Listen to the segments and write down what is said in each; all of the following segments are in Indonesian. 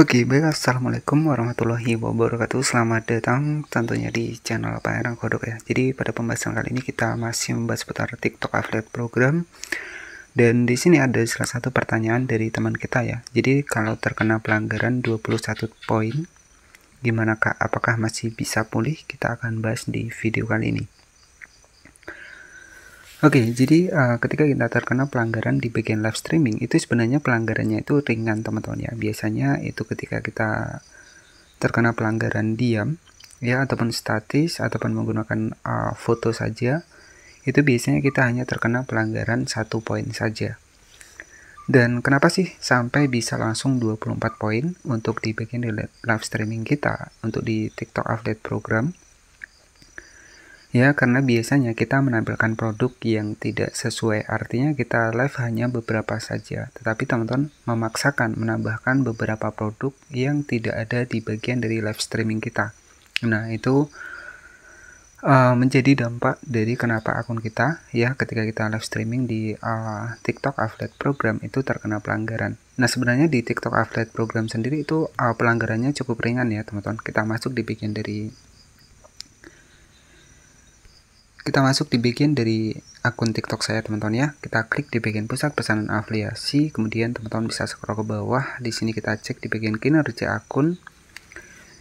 Oke, okay, baik Assalamualaikum warahmatullahi wabarakatuh Selamat datang tentunya di channel Pangeran Kodok ya Jadi pada pembahasan kali ini kita masih membahas seputar TikTok Affiliate Program Dan di sini ada salah satu pertanyaan dari teman kita ya Jadi kalau terkena pelanggaran 21 poin Gimana kak, apakah masih bisa pulih? Kita akan bahas di video kali ini Oke, okay, jadi uh, ketika kita terkena pelanggaran di bagian live streaming, itu sebenarnya pelanggarannya itu ringan teman-teman ya. Biasanya itu ketika kita terkena pelanggaran diam, ya ataupun statis ataupun menggunakan uh, foto saja, itu biasanya kita hanya terkena pelanggaran satu poin saja. Dan kenapa sih sampai bisa langsung 24 poin untuk di bagian live streaming kita untuk di TikTok Affiliate Program? Ya, karena biasanya kita menampilkan produk yang tidak sesuai, artinya kita live hanya beberapa saja. Tetapi teman-teman memaksakan menambahkan beberapa produk yang tidak ada di bagian dari live streaming kita. Nah, itu uh, menjadi dampak dari kenapa akun kita ya ketika kita live streaming di uh, TikTok Affiliate Program itu terkena pelanggaran. Nah sebenarnya di TikTok Affiliate Program sendiri itu uh, pelanggarannya cukup ringan ya teman-teman. Kita masuk di bagian dari kita masuk di bagian dari akun TikTok saya teman-teman ya. Kita klik di bagian pusat pesanan afiliasi, kemudian teman-teman bisa scroll ke bawah. Di sini kita cek di bagian kinerja akun.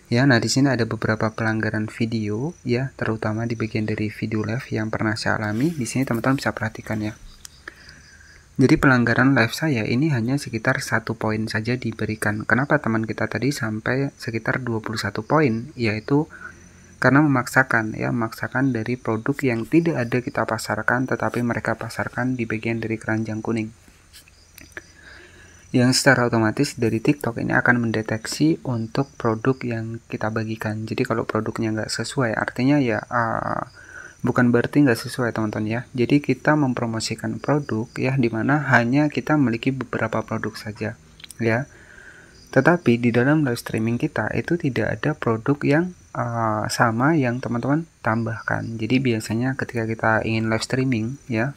Ya, nah di sini ada beberapa pelanggaran video ya, terutama di bagian dari video live yang pernah saya alami. Di sini teman-teman bisa perhatikan ya. Jadi pelanggaran live saya ini hanya sekitar satu poin saja diberikan. Kenapa teman kita tadi sampai sekitar 21 poin, yaitu karena memaksakan ya memaksakan dari produk yang tidak ada kita pasarkan tetapi mereka pasarkan di bagian dari keranjang kuning yang secara otomatis dari TikTok ini akan mendeteksi untuk produk yang kita bagikan jadi kalau produknya nggak sesuai artinya ya uh, bukan berarti nggak sesuai teman-teman ya jadi kita mempromosikan produk ya dimana hanya kita memiliki beberapa produk saja ya tetapi di dalam live streaming kita itu tidak ada produk yang uh, sama yang teman-teman tambahkan. Jadi biasanya ketika kita ingin live streaming ya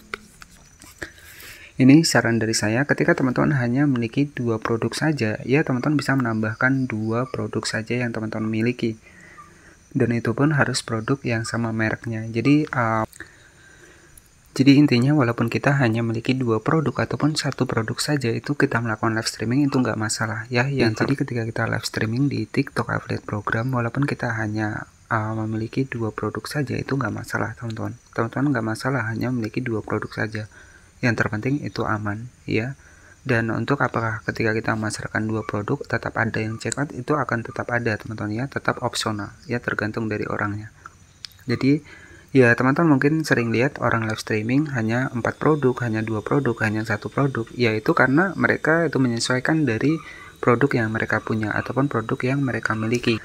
ini saran dari saya, ketika teman-teman hanya memiliki dua produk saja, ya teman-teman bisa menambahkan dua produk saja yang teman-teman miliki. Dan itu pun harus produk yang sama mereknya. Jadi uh, jadi intinya walaupun kita hanya memiliki dua produk ataupun satu produk saja itu kita melakukan live streaming itu nggak masalah ya. Yang jadi ketika kita live streaming di TikTok affiliate program walaupun kita hanya uh, memiliki dua produk saja itu nggak masalah teman-teman. Teman-teman nggak masalah hanya memiliki dua produk saja. Yang terpenting itu aman ya. Dan untuk apakah ketika kita memasarkan dua produk tetap ada yang check out itu akan tetap ada teman-teman ya, tetap opsional ya tergantung dari orangnya. Jadi Ya, teman-teman mungkin sering lihat orang live streaming hanya empat produk, hanya dua produk, hanya satu produk. Yaitu karena mereka itu menyesuaikan dari produk yang mereka punya ataupun produk yang mereka miliki.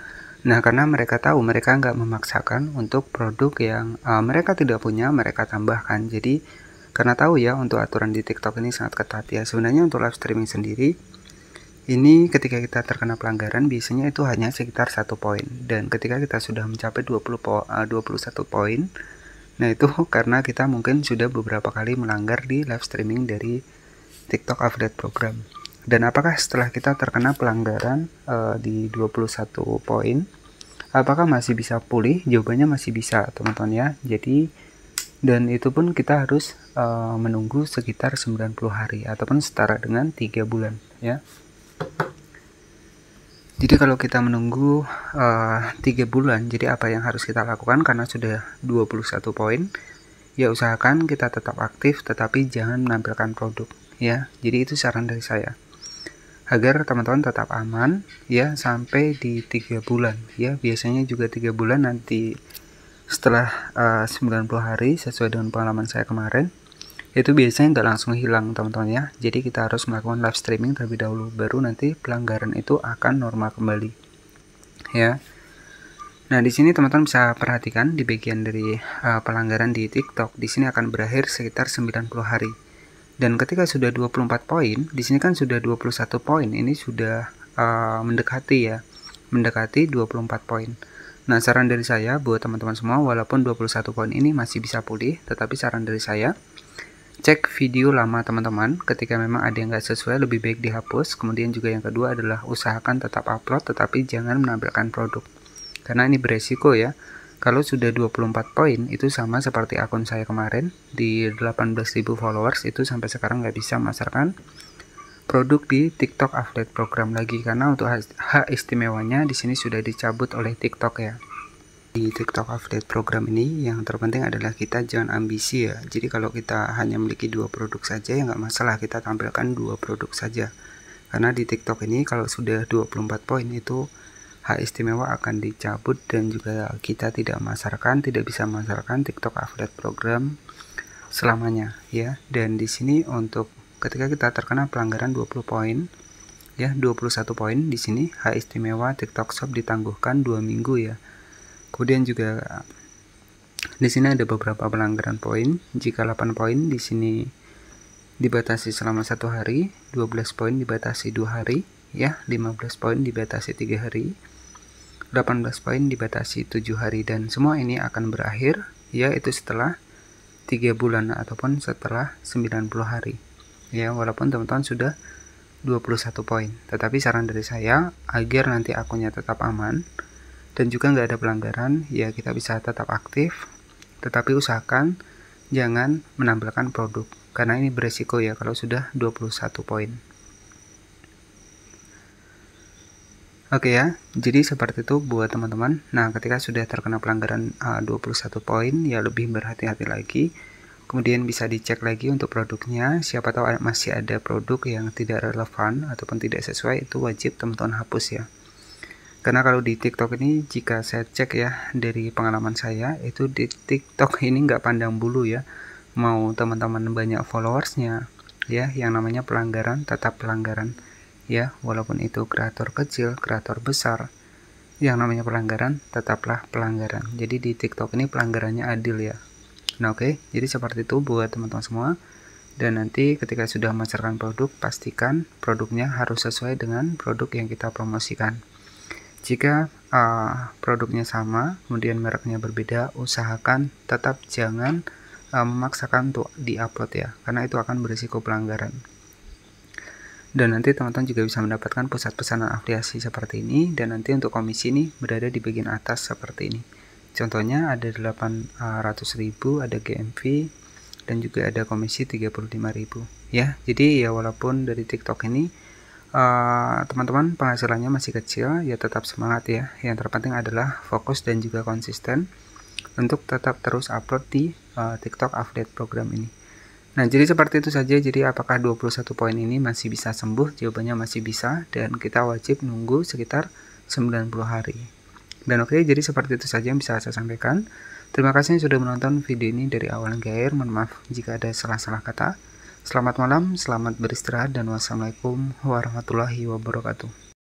Nah, karena mereka tahu mereka nggak memaksakan untuk produk yang uh, mereka tidak punya, mereka tambahkan. Jadi, karena tahu ya untuk aturan di TikTok ini sangat ketat ya. Sebenarnya untuk live streaming sendiri ini ketika kita terkena pelanggaran biasanya itu hanya sekitar satu poin dan ketika kita sudah mencapai 20 po 21 eh, poin nah itu karena kita mungkin sudah beberapa kali melanggar di live streaming dari TikTok affiliate program. Dan apakah setelah kita terkena pelanggaran uh, di 21 poin apakah masih bisa pulih? Jawabannya masih bisa, teman-teman ya. Jadi dan itu pun kita harus uh, menunggu sekitar 90 hari ataupun setara dengan tiga bulan ya. Jadi kalau kita menunggu eh, tiga uh, bulan, jadi apa yang harus kita lakukan karena sudah 21 poin, ya usahakan kita tetap aktif tetapi jangan menampilkan produk ya. Jadi itu saran dari saya. Agar teman-teman tetap aman ya sampai di tiga bulan ya. Biasanya juga tiga bulan nanti setelah eh, uh, 90 hari sesuai dengan pengalaman saya kemarin itu biasanya nggak langsung hilang teman-teman ya jadi kita harus melakukan live streaming terlebih dahulu baru nanti pelanggaran itu akan normal kembali ya nah di sini teman-teman bisa perhatikan di bagian dari uh, pelanggaran di TikTok di sini akan berakhir sekitar 90 hari dan ketika sudah 24 poin di sini kan sudah 21 poin ini sudah uh, mendekati ya mendekati 24 poin Nah, saran dari saya buat teman-teman semua, walaupun 21 poin ini masih bisa pulih, tetapi saran dari saya, Cek video lama teman-teman, ketika memang ada yang nggak sesuai lebih baik dihapus. Kemudian juga yang kedua adalah usahakan tetap upload tetapi jangan menampilkan produk. Karena ini beresiko ya. Kalau sudah 24 poin itu sama seperti akun saya kemarin di 18.000 followers itu sampai sekarang nggak bisa memasarkan produk di TikTok Affiliate Program lagi karena untuk hak istimewanya di sini sudah dicabut oleh TikTok ya di TikTok affiliate program ini yang terpenting adalah kita jangan ambisi ya jadi kalau kita hanya memiliki dua produk saja ya nggak masalah kita tampilkan dua produk saja karena di TikTok ini kalau sudah 24 poin itu hak istimewa akan dicabut dan juga kita tidak masarkan tidak bisa masarkan TikTok affiliate program selamanya ya dan di sini untuk ketika kita terkena pelanggaran 20 poin ya 21 poin di sini hak istimewa TikTok Shop ditangguhkan dua minggu ya Kemudian juga di sini ada beberapa pelanggaran poin. Jika 8 poin di sini dibatasi selama satu hari, 12 poin dibatasi dua hari, ya, 15 poin dibatasi tiga hari, 18 poin dibatasi tujuh hari dan semua ini akan berakhir yaitu setelah tiga bulan ataupun setelah 90 hari. Ya, walaupun teman-teman sudah 21 poin, tetapi saran dari saya agar nanti akunnya tetap aman, dan juga nggak ada pelanggaran, ya kita bisa tetap aktif, tetapi usahakan jangan menampilkan produk, karena ini beresiko ya kalau sudah 21 poin. Oke ya, jadi seperti itu buat teman-teman. Nah, ketika sudah terkena pelanggaran uh, 21 poin, ya lebih berhati-hati lagi. Kemudian bisa dicek lagi untuk produknya, siapa tahu masih ada produk yang tidak relevan ataupun tidak sesuai, itu wajib teman-teman hapus ya karena kalau di TikTok ini jika saya cek ya dari pengalaman saya itu di TikTok ini nggak pandang bulu ya mau teman-teman banyak followersnya ya yang namanya pelanggaran tetap pelanggaran ya walaupun itu kreator kecil kreator besar yang namanya pelanggaran tetaplah pelanggaran jadi di TikTok ini pelanggarannya adil ya nah oke okay, jadi seperti itu buat teman-teman semua dan nanti ketika sudah memasarkan produk pastikan produknya harus sesuai dengan produk yang kita promosikan jika uh, produknya sama, kemudian mereknya berbeda, usahakan tetap jangan uh, memaksakan untuk di-upload ya, karena itu akan berisiko pelanggaran. Dan nanti teman-teman juga bisa mendapatkan pusat pesanan afiliasi seperti ini, dan nanti untuk komisi ini berada di bagian atas seperti ini. Contohnya ada 800.000, ada GMV, dan juga ada komisi 35.000 ya. Jadi ya walaupun dari TikTok ini Eh, teman-teman uh, penghasilannya masih kecil ya tetap semangat ya yang terpenting adalah fokus dan juga konsisten untuk tetap terus upload di uh, TikTok update program ini nah jadi seperti itu saja jadi apakah 21 poin ini masih bisa sembuh jawabannya masih bisa dan kita wajib nunggu sekitar 90 hari dan oke okay, jadi seperti itu saja yang bisa saya sampaikan terima kasih sudah menonton video ini dari awal hingga akhir mohon maaf jika ada salah-salah kata Selamat malam, selamat beristirahat, dan wassalamualaikum warahmatullahi wabarakatuh.